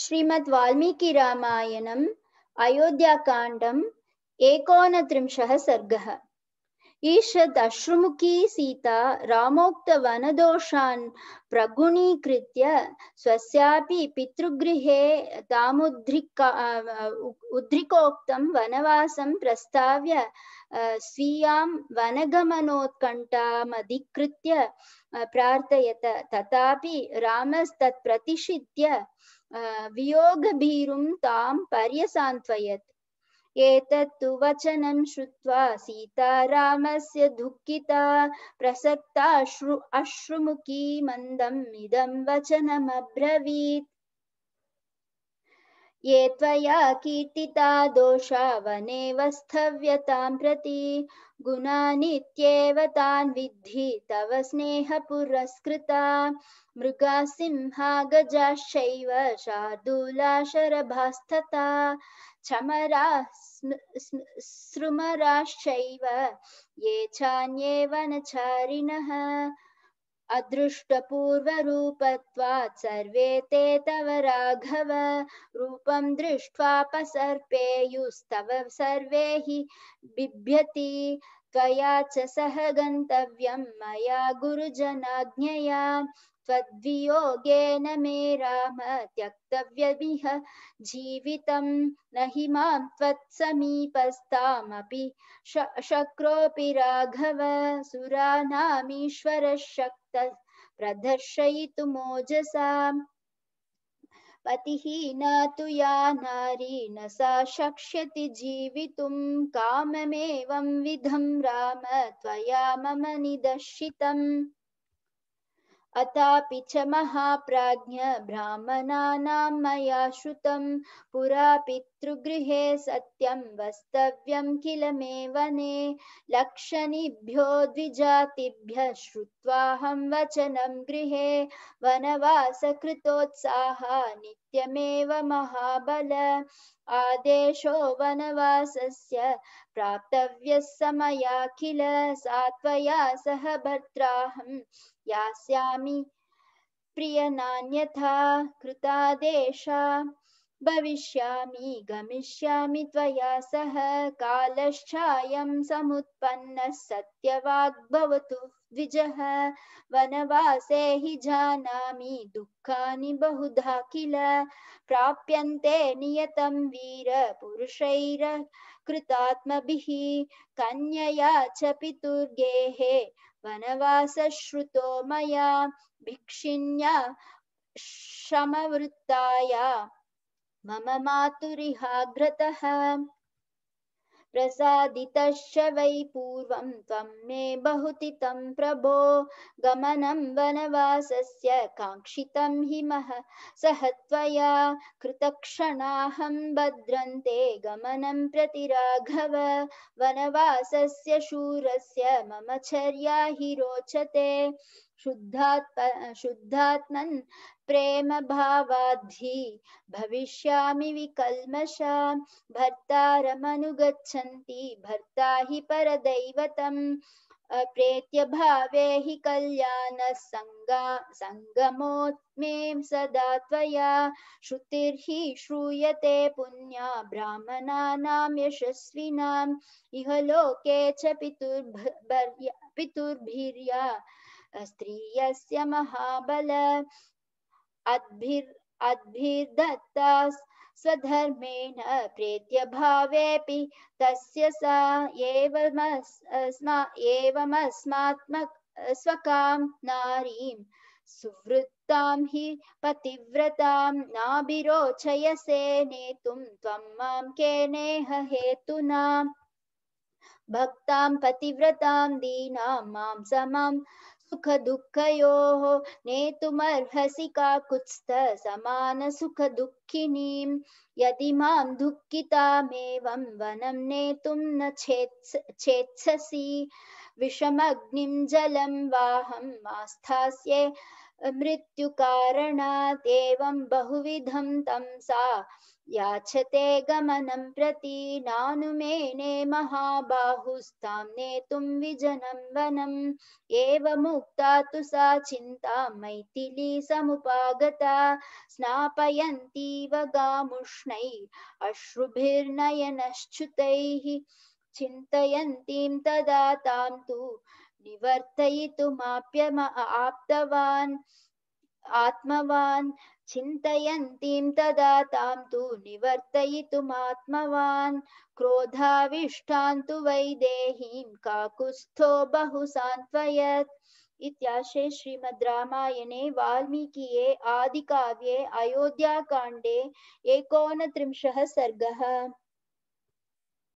श्रीमद् वाल्मीकि रामायणम् अयोध्याकाण्डम् एकोनत्रिंशः सर्गः ईषद् अश्रुमुखी सीता रामोक्तवनदोषान् प्रगुणीकृत्य स्वस्यापि पितृगृहे तामुद्रिका उद्रिकोक्तं वनवासं प्रस्ताव्य स्वीयां वनगमनोत्कण्ठामधिकृत्य प्रार्थयत तथापि रामस्तत्प्रतिषिध्य वियोगभीरुं तां पर्यसान्त्वयत् एतत्तु वचनं श्रुत्वा सीतारामस्य दुःखिता प्रसक्ता अश्रु अश्रुमुखी मन्दम् इदं वचनमब्रवीत् ये त्वया कीर्तिता दोषा वनेवस्थव्यतां प्रति गुणा नित्येव तान् विद्धि तव स्नेहपुरस्कृता मृगा सिंहा गजा शैव शार्दूला शार्दूलाशरभास्तथा चमरा सृमराश्चैव ये चान्ये वनचारिणः अदृष्टपूर्वरूपत्वात् सर्वे ते तव राघव रूपं दृष्ट्वा पसर्पेयुस्तव सर्वे हि बिभ्यति त्वया च सह गन्तव्यं मया गुरुजनाज्ञया त्वद्वियोगेन मे राम त्यक्तव्यमिह जीवितं न हि मां त्वत्समीपस्तामपि शक्रोऽपि राघव सुराणामीश्वरः प्रदर्शयितुमोजसाम् पतिः न तु या नारी न सा शक्ष्यति जीवितुं काममेवं विधं राम त्वया मम निदर्शितम् अतापि च महाप्राज्ञ ब्राह्मणानां मया श्रुतं पुरापि शत्रुगृहे सत्यं वस्तव्यं किल मे वने लक्षणिभ्यो द्विजातिभ्य श्रुत्वाहं वचनं गृहे वनवासकृतोत्साह नित्यमेव महाबल आदेशो वनवासस्य प्राप्तव्यः समया किल सात्वया सह भर्त्राहं यास्यामि प्रियनान्यथा कृतादेशा भविष्यामि गमिष्यामि त्वया सह कालश्चायं समुत्पन्नः सत्यवाग्भवतु द्विजः वनवासे हि जानामि दुःखानि बहुधा किल प्राप्यन्ते नियतं वीर पुरुषैर कृतात्मभिः कन्यया च पितुर्गेः वनवासश्रुतो मया भिक्षिण्या शमवृत्ताया मम मातुरिहाघ्रतः प्रसादितश्च वै पूर्वं त्वं मे बहुतितं प्रभो गमनं वनवासस्य काङ्क्षितं हि मह सह त्वया कृतक्षणाहं भद्रन्ते गमनं प्रति राघव वनवासस्य शूरस्य मम चर्या हि रोचते शुद्धात् शुद्धात्मन् प्रेम भावाद्धि भविष्यामि विकल्मषा भर्तारमनुगच्छन्ति भर्ता हि परदैवतम् अप्रेत्य भावे हि कल्याणसङ्गा सङ्गमोत्मे सदा त्वया श्रुतिर्हि श्रूयते पुण्या ब्राह्मणानां यशस्विनाम् इह लोके च पितुर्भ पितुर्भिर्या स्त्रियस्य महाबल अद्भिर् अद्भिर्दत्ता स्वधर्मेण प्रीत्य भावेऽपि तस्य सा एवमस्मा एवमस्मात्मक स्वकां नारीं सुवृत्तां हि पतिव्रतां नाभिरोचयसे नेतुं त्वं मां केनेह हेतुना भक्तां पतिव्रतां दीनां मां समां सुख दुख यो ने दुःखयोः नेतुमर्हसि काकुत्स्थ समान सुख दुखिनी यदि मां दुखिता वनम ने तुम न चेत्स चेत्ससि विषमग्निं जलम वाहम आस्थास्ये मृत्युकारणादेवं बहुविधं तं सा याचते गमनं प्रति नानुमेने महाबाहुस्तां नेतुं विजनं वनम् एवमुक्ता तु सा चिन्ता मैथिली समुपागता स्नापयन्तीव गामुष्णै अश्रुभिर्नयनश्च्युतैः चिन्तयन्तीं तदा तां तु निवर्तयितुमाप्यम आप्तवान् आत्मवान् चिन्तयन्तीं तदा तां तु निवर्तयितुमात्मवान् तु बहु सान्त्वयत् इत्याशे श्रीमद् रामायणे वाल्मीकिये आदिकाव्ये अयोध्याकाण्डे एकोनत्रिंशः सर्गः